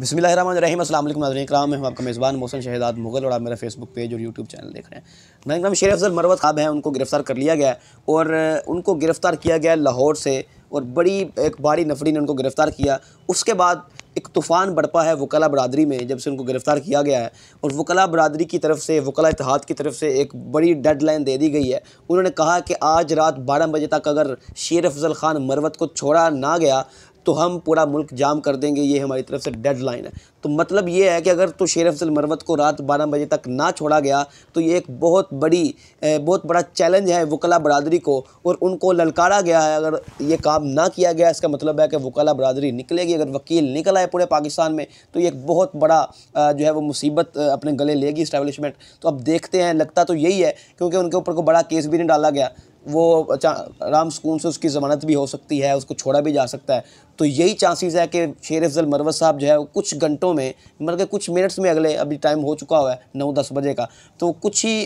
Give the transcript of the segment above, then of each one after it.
बिसमिल हम आपका मेज़बान मोहसन शहजाद मुगल और आप मेरा फेसबुक पेज और यूट्यूब चैनल देख रहे हैं नाजन इक्राम शेर अफजल मरवत खाब हैं उनको गिरफ़्तार कर लिया गया और उनको गिरफ़्तार किया गया लाहौर से और बड़ी एक भारी नफरी ने उनको गिरफ़्तार किया उसके बाद एक तूफ़ान बढ़पा है वकला बरदरी में जब से उनको गिरफ़्तार किया गया है और वकला बरदरी की तरफ से वकला इतिहाद की तरफ से एक बड़ी डेड लाइन दे दी गई है उन्होंने कहा कि आज रात बारह बजे तक अगर शेर अफजल ख़ान मरवत को छोड़ा ना गया तो हम पूरा मुल्क जाम कर देंगे ये हमारी तरफ से डेडलाइन है तो मतलब ये है कि अगर तो शेर अफजल मरवत को रात बारह बजे तक ना छोड़ा गया तो ये एक बहुत बड़ी बहुत बड़ा चैलेंज है वकला बरदरी को और उनको ललकारा गया है अगर ये काम ना किया गया इसका मतलब है कि वकला बरदरी निकलेगी अगर वकील निकल आए पूरे पाकिस्तान में तो ये एक बहुत बड़ा जो है वो मुसीबत अपने गले लेगी इस्टेबलिशमेंट तो अब देखते हैं लगता तो यही है क्योंकि उनके ऊपर को बड़ा केस भी नहीं डाला गया वो आराम सुकून से उसकी ज़मानत भी हो सकती है उसको छोड़ा भी जा सकता है तो यही चांसेस है कि शेर अफजल मरवत साहब जो है कुछ घंटों में मतलब कुछ मिनट्स में अगले अभी टाइम हो चुका हुआ है नौ दस बजे का तो कुछ ही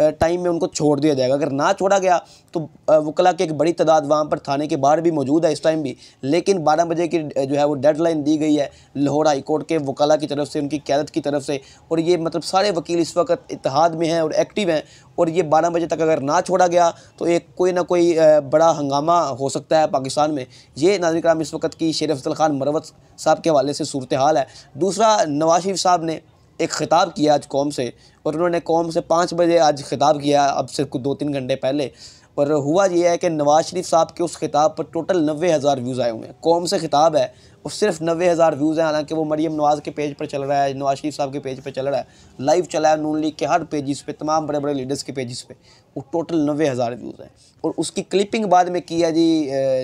टाइम में उनको छोड़ दिया जाएगा अगर ना छोड़ा गया तो वकला की एक बड़ी तादाद वहाँ पर थाने के बाहर भी मौजूद है इस टाइम भी लेकिन बारह बजे की जो है वो डेडलाइन दी गई है लाहौर हाईकोर्ट के वकला की तरफ से उनकी क्यादत की तरफ से और ये मतलब सारे वकील इस वक्त इतिहाद में हैं और एक्टिव हैं और ये बारह बजे तक अगर ना छोड़ा गया तो एक कोई ना कोई बड़ा हंगामा हो सकता है पाकिस्तान में ये नाजिक्राम इस वक्त की शेर अफजल खान मरवत साहब के हवाले से सूरत हाल है दूसरा नवाज शरीफ साहब ने एक ख़िताब किया आज कौम से और उन्होंने कौम से पाँच बजे आज ख़िताब किया अब से कुछ दो तीन घंटे पहले और हुआ यह है कि नवाज़ शरीफ साहब के उस खिताब पर टोटल नबे हज़ार व्यूज़ आए हुए हैं कौम से खिताब है और सिर्फ नबे हज़ार व्यूज़ हैं हालांकि वो मरीम नवाज़ के पेज पर चल रहा है नवाज शरीफ साहब के पेज पर चल रहा है लाइव चला है नून लीग के हर पेजेस पे तमाम बड़े बड़े लीडर्स के पेजेस पे वो टोटल नब्बे हज़ार व्यूज़ हैं और उसकी क्लिपिंग बाद में किया जी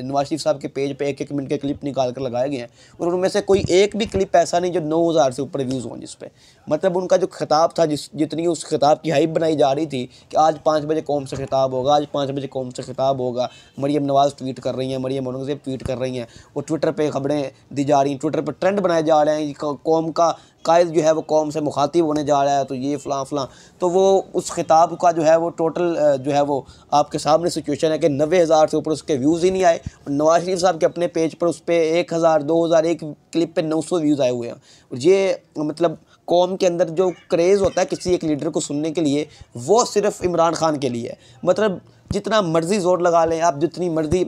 नवाज शरीफ साहब के पेज पे एक एक मिनट के क्लिप निकाल कर लगाए गए हैं और उनमें से कोई एक भी क्लिप ऐसा नहीं जो नौ हज़ार से ऊपर व्यूज़ हों जिस पर मतलब उनका जो खिताब था जिस जितनी उस खिताब की हाइप बनाई जा रही थी कि आज पाँच बजे कौम से खिताब होगा आज पाँच बजे कौम से खिताब होगा मरीम नवाज़ ट्वीट कर रही हैं मरीम औरंगजेब ट्वीट कर रही हैं वो ट्विटर पर खबरें दी जा रही हैं ट्विटर पर ट्रेंड बनाए जा रहे हैं कौम का कायद जो है वो कौम से मुखातिब होने जा रहा है तो ये फ़लाँ फ़लाँ तो वो उस खिताब का जो है वो टोटल जो है वो आपके सामने सिचुएशन है कि नबे हज़ार से ऊपर उसके व्यूज़ ही नहीं आए और नवाज शरीफ साहब के अपने पेज पर उस पर एक हज़ार दो हज़ार एक क्लिप पर नौ सौ व्यूज़ आए हुए हैं और ये मतलब कौम के अंदर जो क्रेज़ होता है किसी एक लीडर को सुनने के लिए वो सिर्फ़ इमरान खान के लिए है मतलब जितना मर्ज़ी ज़ोर लगा लें आप जितनी मर्ज़ी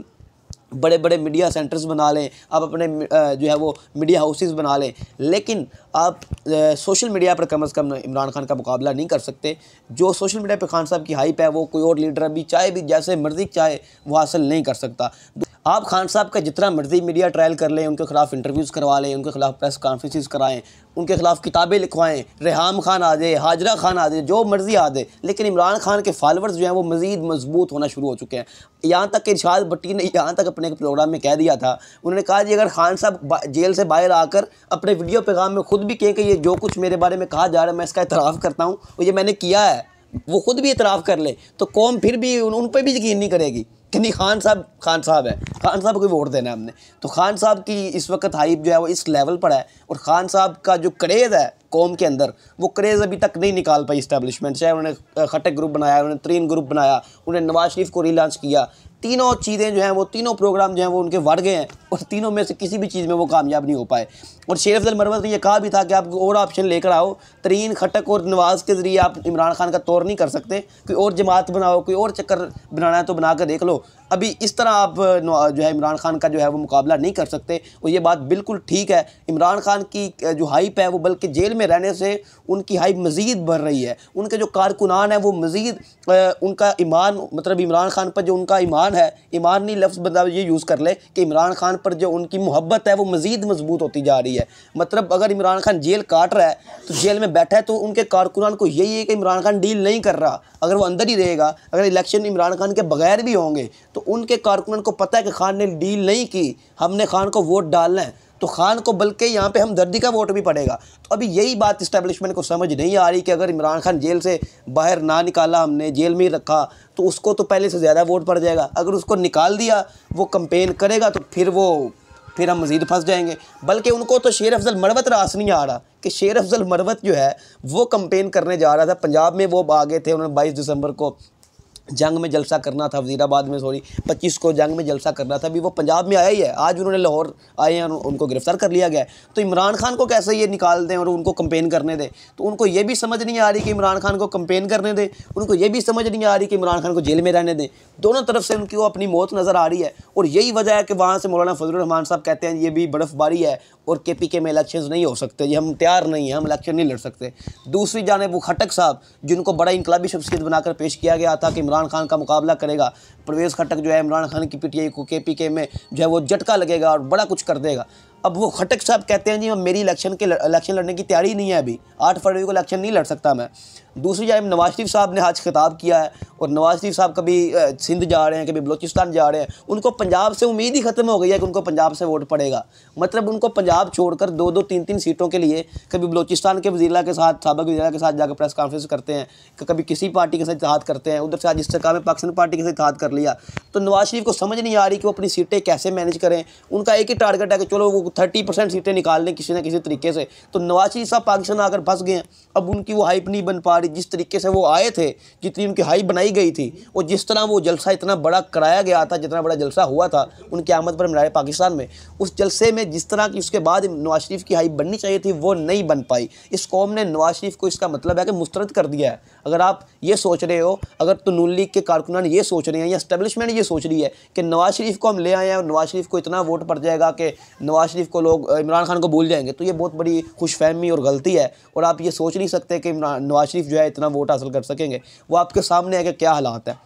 बड़े बड़े मीडिया सेंटर्स बना लें आप अपने जो है वो मीडिया हाउसेस बना लें लेकिन आप सोशल मीडिया पर कम अज़ कम इमरान खान का मुकाबला नहीं कर सकते जो सोशल मीडिया पर खान साहब की हाइप है वो कोई और लीडर अभी चाहे भी जैसे मर्जी चाहे वो हासिल नहीं कर सकता आप खान साहब का जितना मर्जी मीडिया ट्रायल कर लें उनके खिलाफ इंटरव्यूज़ करवा लें उनके खिलाफ प्रेस कॉन्फ्रेंसिस कराएं उनके खिलाफ किताबें लिखवाएं रेहम खान आ जाए हाजरा खान आ जाए जो मर्जी आ जाए लेकिन इमरान खान के फॉलोअर्स जो हैं वो मज़ीद मजबूत होना शुरू हो चुके हैं यहाँ तक कि भट्टी ने यहाँ तक अपने प्रोग्राम में कह दिया था उन्होंने कहा जी अगर खान साहब जेल से बाहर आकर अपने वीडियो पैगाम में खुद भी कहें कि ये जो कुछ मेरे बारे में कहा जा रहा है मैं इसका इतराफ़ करता हूँ और ये मैंने किया है वो खुद भी इतराफ़ कर ले तो कौम फिर भी उन पर भी यकीन नहीं करेगी क्योंकि खान साहब खान साहब है खान साहब को वोट देना है हमने तो खान साहब की इस वक्त हाइप जो है वो इस लेवल पर है और खान साहब का जो क्रेज़ है कौम के अंदर वो क्रेज़ अभी तक नहीं निकाल पाई इस्टेब्लिशमेंट चाहे उन्होंने खटक ग्रुप बनाया उन्होंने तरीन ग्रुप बनाया उन्हें नवाज शरीफ को रीलॉन्च किया तीनों चीज़ें जो हैं वो तीनों प्रोग्राम जो हैं वो उनके बढ़ गए हैं और तीनों में से किसी भी चीज़ में वो कामयाब नहीं हो पाए और शेर अफजल मरवत ने यह कहा भी था कि आप और ऑप्शन लेकर आओ तरीन खटक और नवाज़ के ज़रिए आप इमरान खान का तौर नहीं कर सकते कोई और जमात बनाओ कोई और चक्कर बनाना है तो बना कर देख लो अभी इस तरह आप जो है इमरान खान का जो है वो मुकाबला नहीं कर सकते और ये बात बिल्कुल ठीक है इमरान खान की जो हाइप है वो बल्कि जेल में रहने से उनकी हाइप मज़ीद बढ़ रही है उनके जो कारकुनान है वो मज़ीद उनका ईमान मतलब इमरान खान पर जो उनका ईमान है ईमान नहीं लफ्ज़ बंदा ये यूज़ कर ले कि इमरान खान पर जो उनकी मोहब्बत है वो मज़ीद मजबूत होती जा रही है मतलब अगर इमरान खान जेल काट रहा है तो जेल में बैठा है तो उनके कारकुनान को यही है कि इमरान खान डील नहीं कर रहा अगर वो अंदर ही रहेगा अगर इलेक्शन इमरान खान के बगैर भी होंगे तो उनके कारकुनान को पता है कि खान ने डील नहीं की हमने खान को वोट डालना है तो खान को बल्कि यहाँ पे हम दर्दी का वोट भी पड़ेगा तो अभी यही बात इस्टेब्लिशमेंट को समझ नहीं आ रही कि अगर इमरान खान जेल से बाहर ना निकाला हमने जेल में ही रखा तो उसको तो पहले से ज़्यादा वोट पड़ जाएगा अगर उसको निकाल दिया वो कंपेन करेगा तो फिर वो फिर हम मज़ीद फंस जाएंगे बल्कि उनको तो शेर अफजल मरवत रास नहीं आ रहा कि शेर अफजल मरवत जो है वो कंपेन करने जा रहा था पंजाब में वो आ गए थे उन्होंने बाईस दिसंबर को जंग में जलसा करना था वजीराबाद में सॉरी पच्चीस को जंग में जलसा करना था अभी वो पंजाब में आया ही है आज उन्होंने लाहौर आए हैं उनको गिरफ्तार कर लिया गया है तो इमरान खान को कैसे ये निकाल दें और उनको कंपेन करने दें तो उनको ये भी समझ नहीं आ रही कि इमरान खान को कंपेन करने दें उनको ये भी समझ नहीं आ रही कि इमरान खान को जेल में रहने दें दोनों तरफ से उनकी वो अपनी मौत नज़र आ रही है और यही वजह है कि वहाँ से मौलाना फजलरहमान साहब कहते हैं ये भी बर्फ़बारी है और के पी के में इलेक्शन नहीं हो सकते ये हम तैयार नहीं हैं हम इलेक्शन नहीं लड़ सकते दूसरी जानब वो खटक साहब जिनको बड़ा इनकलाबी शख्सियत बनाकर पेश किया गया था कि इमरान खान का मुकाबला करेगा प्रवेश खटक जो है इमरान खान की पीटीआई को के में जो है वो झटका लगेगा और बड़ा कुछ कर देगा अब वो खटक साहब कहते हैं जी मेरी इलेक्शन के इलेक्शन लड़ने की तैयारी नहीं है अभी आठ फरवरी को इलेक्शन नहीं लड़ सकता मैं दूसरी जानब नवाज शरीफ साहब ने आज खिताब किया है और नवाज शरीफ साहब कभी सिंध जा रहे हैं कभी बलोचिस्तान जा रहे हैं उनको पंजाब से उम्मीद ही ख़त्म हो गई है कि उनको पंजाब से वोट पड़ेगा मतलब उनको पंजाब छोड़कर दो दो तीन तीन सीटों के लिए कभी बलोचिस्तान के वजीला के साथ सबक वजीला के साथ जाकर प्रेस कॉन्फ्रेंस करते हैं कभी किसी पार्टी के साथ इतिहाद करते हैं उधर से आज इस सरकार में पाकिस्तान पार्टी के साथ इतिहाद कर लिया तो नवाज शरीफ को समझ नहीं आ रही कि वो अपनी सीटें कैसे मैनेज करें उनका एक ही टारगेट है कि चलो वो थर्टी परसेंट सीटें निकाल लें किसी ना किसी तरीके से तो नवाज शरीफ साहब पाकिस्तान आकर फंस गए अब उनकी वो हाइप नहीं बन पा हमारी जिस तरीके से वो आए थे जितनी उनकी हाई बनाई गई थी और जिस तरह वो जलसा इतना बड़ा कराया गया था जितना बड़ा जलसा हुआ था उनकी आमद पर मिलाए पाकिस्तान में उस जलसे में जिस तरह की उसके बाद नवाज शरीफ की हाई बननी चाहिए थी वो नहीं बन पाई इस कौम ने नवाज शरीफ को इसका मतलब है कि मुस्तरद कर दिया है अगर आप ये सोच रहे हो अगर तो नून लीग के कारकुनान ये सोच रहे हैं या इस्टेबलिशमेंट ये सोच रही है कि नवाज शरीफ को हम ले आए हैं और नवाज शरीफ को इतना वोट पड़ जाएगा कि नवाज शरीफ को लोग इमरान खान को भूल जाएंगे तो ये बहुत बड़ी खुशफहमी और गलती है और आप ये सोच नहीं सकते कि नवाज शरीफ जो है इतना वोट हासिल कर सकेंगे वो आपके सामने है कि क्या हालात है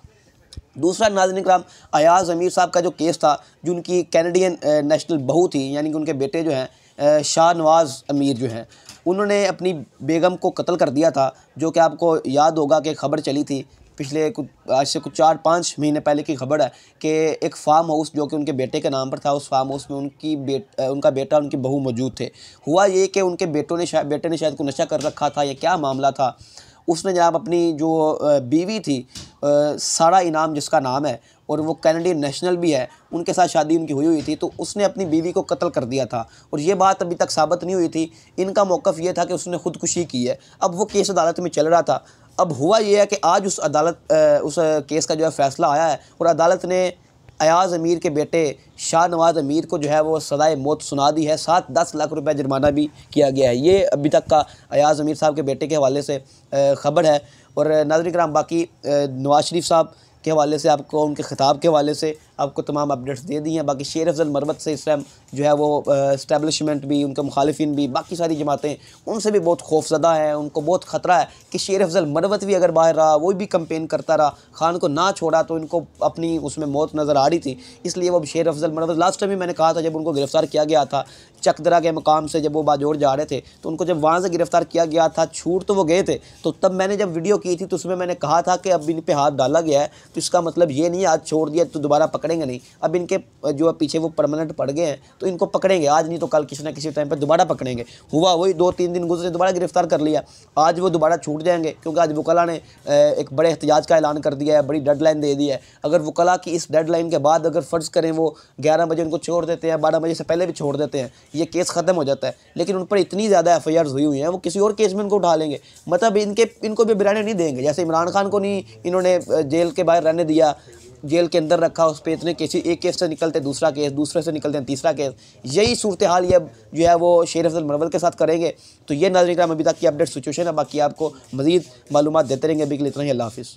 दूसरा नाजन कराम अयाज़ अमीर साहब का जो केस था जो उनकी कैनेडियन नेशनल बहू थी यानी कि उनके बेटे जो हैं शाह नवाज़ अमीर जो हैं उन्होंने अपनी बेगम को कत्ल कर दिया था जो कि आपको याद होगा कि खबर चली थी पिछले कुछ आज से कुछ चार पाँच महीने पहले की खबर है कि एक फार्म हाउस जो कि उनके बेटे के नाम पर था उस फार्म हाउस में उनकी बेट उनका बेटा उनकी बहू मौजूद थे हुआ ये कि उनके बेटों ने शायद बेटे ने शायद को नशा कर रखा था या क्या मामला था उसने जनाब अपनी जो बीवी थी सारा इनाम जिसका नाम है और वो कैनेडियन नेशनल भी है उनके साथ शादी उनकी हुई हुई थी तो उसने अपनी बीवी को कत्ल कर दिया था और ये बात अभी तक साबित नहीं हुई थी इनका मौक़ ये था कि उसने ख़ुदकुशी की है अब वो केस अदालत में चल रहा था अब हुआ ये है कि आज उस अदालत उस केस का जो है फ़ैसला आया है और अदालत ने अयाज अमीर के बेटे शाह नवाज़ अमीर को जो है वो सदाए मौत सुना दी है साथ दस लाख रुपए जुर्माना भी किया गया है ये अभी तक का अयाज अमीर साहब के बेटे के हवाले से ख़बर है और नाजरिक राम बाकी नवाज शरीफ साहब के हवाले से आपको उनके खिताब के हवाले से आपको तमाम अपडेट्स दे दी हैं बाकी शेर अफजल मरवत से इस टाइम जो है वो इस्टेबलिशमेंट भी उनके मुखालफन भी बाकी सारी जमातें उनसे भी बहुत खौफजदा है उनको बहुत ख़तरा है कि शेर अफजल मरवत भी अगर बाहर रहा वो भी कंपेन करता रहा खान को ना छोड़ा तो इनको अपनी उसमें मौत नज़र आ रही थी इसलिए वो शेर अफजल मरवत लास्ट टाइम भी मैंने कहा था जब उनको गिरफ़्तार किया गया था चकदरा के मकाम से जब वो बाजौर जा रहे थे तो उनको जब वहाँ से गिरफ़्तार किया गया था छूट तो वो गए थे तो तब मैंने जब वीडियो की थी तो उसमें मैंने कहा था कि अब इन पर हाथ डाला गया है तो इसका मतलब ये नहीं आज छोड़ दिया तो दोबारा पकड़ पकड़ेंगे नहीं अब इनके जो है पीछे वो परमानेंट पड़ गए हैं तो इनको पकड़ेंगे आज नहीं तो कल किसी ना किसी टाइम पर दोबारा पकड़ेंगे हुआ वही दो तीन दिन गुजरे दोबारा गिरफ्तार कर लिया आज वो दोबारा छूट जाएंगे क्योंकि आज वकला ने एक बड़े एहतजाज का ऐलान कर दिया है बड़ी डेडलाइन दे दी है अगर वकला की इस डेडलाइन के बाद अगर फ़र्ज़ करें वो ग्यारह बजे उनको छोड़ देते हैं बारह बजे से पहले भी छोड़ देते हैं ये केस ख़त्म हो जाता है लेकिन उन पर इतनी ज़्यादा एफ हुई हुई हैं वो किसी और केस में उनको उठा लेंगे मतलब इनके इनको भी बिराने नहीं देंगे जैसे इमरान खान को नहीं इन्होंने जेल के बाहर रहने दिया जेल के अंदर रखा उस पर इतने केसेज एक केस से निकलते दूसरा केस दूसरे से निकलते हैं तीसरा केस यही सूरत हाल ये जो है वो शेर अफजल मरवल के साथ करेंगे तो ये नाजरिक अभी तक की अपडेट सिचुएशन है बाकी आपको मजीद मालूम देते रहेंगे अभी के लिए इतना ही अल्लाह हाफिज़